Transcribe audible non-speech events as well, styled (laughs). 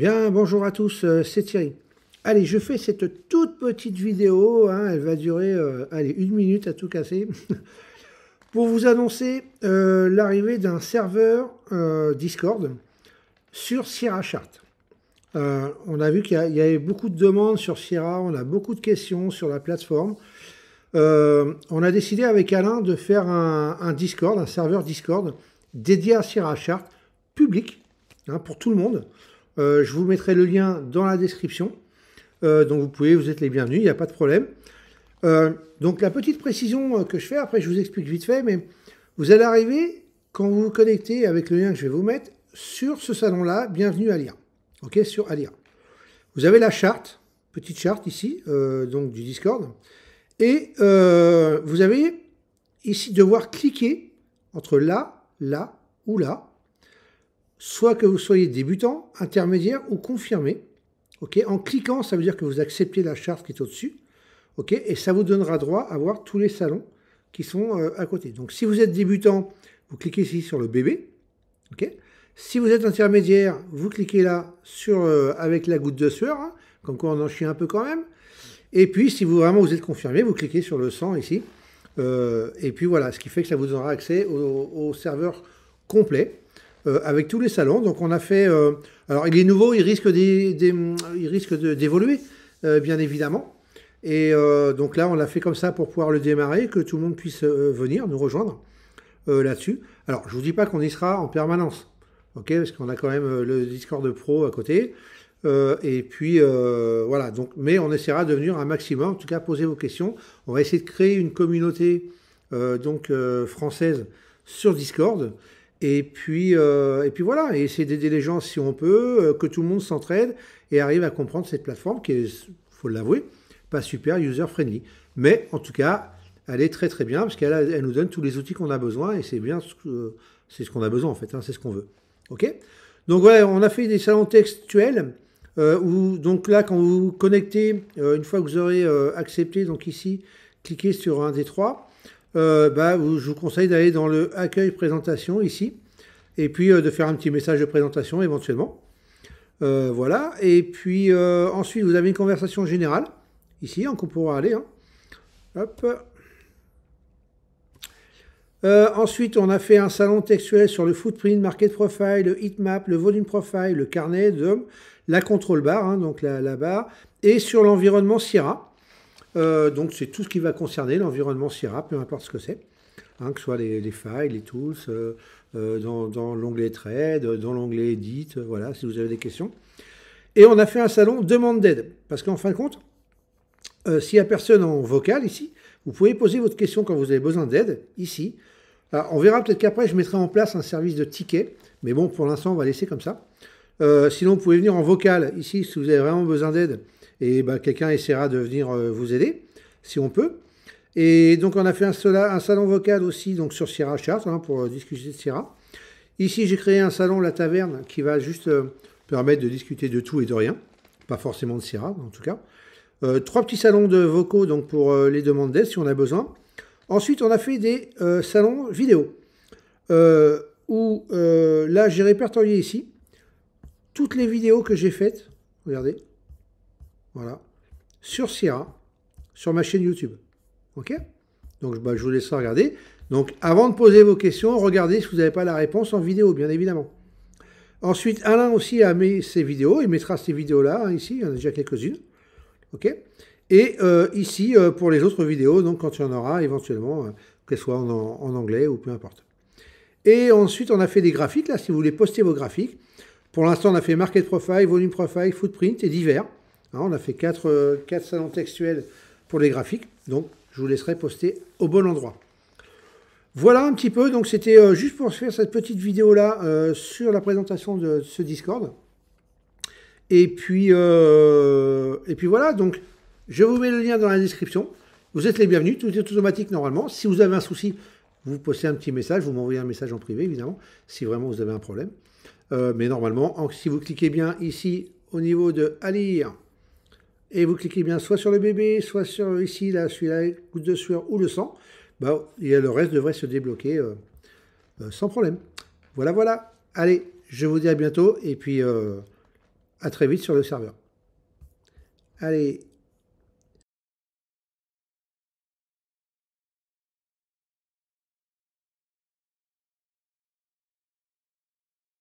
Bien, bonjour à tous, euh, c'est Thierry. Allez, je fais cette toute petite vidéo, hein, elle va durer euh, allez, une minute à tout casser, (laughs) pour vous annoncer euh, l'arrivée d'un serveur Discord sur Sierra Chart. on a vu qu'il y, avait beaucoup de demandes sur Sierra, on a beaucoup de questions sur la plateforme. on a décidé avec Alain de faire un, Discord, un serveur Discord dédié à Sierra Chart, public, hein, pour tout le monde. Euh, je vous mettrai le lien dans la description. Euh, donc vous pouvez, vous êtes les bienvenus, il n'y a pas de problème. Euh, donc la petite précision que je fais, après je vous explique vite fait, mais vous allez arriver, quand vous vous connectez avec le lien que je vais vous mettre, sur ce salon-là, bienvenue à lire. Ok, sur Alia. Vous avez la charte, petite charte ici, donc du Discord. Et vous avez ici devoir cliquer entre là, là ou là soit que vous soyez débutant, intermédiaire ou confirmé. Ok, en cliquant, ça veut dire que vous acceptez la charte qui est au-dessus. Ok, et ça vous donnera droit à voir tous les salons qui sont euh, à côté. Donc si vous êtes débutant, vous cliquez ici sur le bébé. Ok. si vous êtes intermédiaire, vous cliquez là sur, euh, avec la goutte de sueur, hein, comme quoi on en chie un peu quand même. Et puis si vous vraiment vous êtes confirmé, vous cliquez sur le sang ici. Euh, et puis voilà, ce qui fait que ça vous donnera accès au, au serveur complet. Euh, avec tous les salons. Donc on a fait. Euh, alors il est nouveau, il risque d'évoluer, euh, bien évidemment. Et donc là, on l'a fait comme ça pour pouvoir le démarrer, que tout le monde puisse venir nous rejoindre là-dessus. Alors je vous dis pas qu'on y sera en permanence, ok, parce qu'on a quand même le Discord Pro à côté. et puis voilà, donc, mais on essaiera de venir un maximum, en tout cas poser vos questions. On va essayer de créer une communauté donc française sur Discord et puis, euh, et puis voilà, et essayer d'aider les gens si on peut, euh, que tout le monde s'entraide et arrive à comprendre cette plateforme qui est, faut l'avouer, pas super user-friendly. Mais en tout cas, elle est très très bien parce qu'elle elle nous donne tous les outils qu'on a besoin et c'est bien ce, euh, c'est ce qu'on a besoin en fait, hein, c'est ce qu'on veut. Ok Donc voilà, on a fait des salons textuels euh, donc là quand vous vous connectez, une fois que vous aurez accepté donc ici, cliquez sur un des trois euh, bah, je vous conseille d'aller dans le accueil présentation ici, et puis euh, de faire un petit message de présentation éventuellement. Euh, voilà, et puis ensuite vous avez une conversation générale, ici, hein, on pourra aller. Hein. ensuite, on a fait un salon textuel sur le footprint, market profile, le heatmap, le volume profile, le carnet de la control bar, hein, donc la, la barre, et sur l'environnement Sierra. Euh, donc c'est tout ce qui va concerner l'environnement SIRAP, peu importe ce que c'est, hein, que ce soit les, failles, files, les tools, euh, euh, dans, l'onglet trade, dans l'onglet edit, voilà, si vous avez des questions. Et on a fait un salon demande d'aide, parce qu'en fin de compte, s'il n'y a personne en vocal ici, vous pouvez poser votre question quand vous avez besoin d'aide, ici. Ah, on verra peut-être qu'après, je mettrai en place un service de ticket. mais bon, pour l'instant, on va laisser comme ça. sinon, vous pouvez venir en vocal, ici, si vous avez vraiment besoin d'aide et bah, quelqu'un essaiera de venir euh, vous aider si on peut. Et donc on a fait un, salon vocal aussi donc sur Sierra Chart hein, pour euh, discuter de Sierra. Ici j'ai créé un salon La Taverne qui va juste euh, permettre de discuter de tout et de rien, pas forcément de Sierra en tout cas. trois petits salons de vocaux donc pour les demandes d'aide si on a besoin. Ensuite on a fait des salons vidéo où là j'ai répertorié ici toutes les vidéos que j'ai faites. Regardez, voilà. Sur Sierra, sur ma chaîne YouTube. OK Donc bah, je vous laisse regarder. Donc avant de poser vos questions, regardez si vous n'avez pas la réponse en vidéo, bien évidemment. Ensuite, Alain aussi a mis ses vidéos. Il mettra ces vidéos-là, hein, ici. Il y en a déjà quelques-unes. OK Et euh, ici, euh, pour les autres vidéos, donc quand il y en aura éventuellement, euh, qu'elles soient en anglais ou peu importe. Et ensuite, on a fait des graphiques, là, si vous voulez poster vos graphiques. Pour l'instant, on a fait Market Profile, Volume Profile, Footprint et divers. Hein, on a fait 4 euh, quatre, salons textuels pour les graphiques, donc je vous laisserai poster au bon endroit. Voilà un petit peu, donc c'était euh, juste pour faire cette petite vidéo-là euh, sur la présentation de ce Discord. Et puis, et puis voilà, donc je vous mets le lien dans la description. Vous êtes les bienvenus, tout est automatique normalement. Si vous avez un souci, vous postez un petit message, vous m'envoyez un message en privé évidemment, si vraiment vous avez un problème. mais normalement, si vous cliquez bien ici au niveau de « Aller » et vous cliquez bien soit sur le bébé, soit sur ici, là, celui-là, goutte de sueur ou le sang, bah, et le reste devrait se débloquer euh, euh, sans problème. Voilà, voilà. Allez, je vous dis à bientôt et puis euh, à très vite sur le serveur. Allez,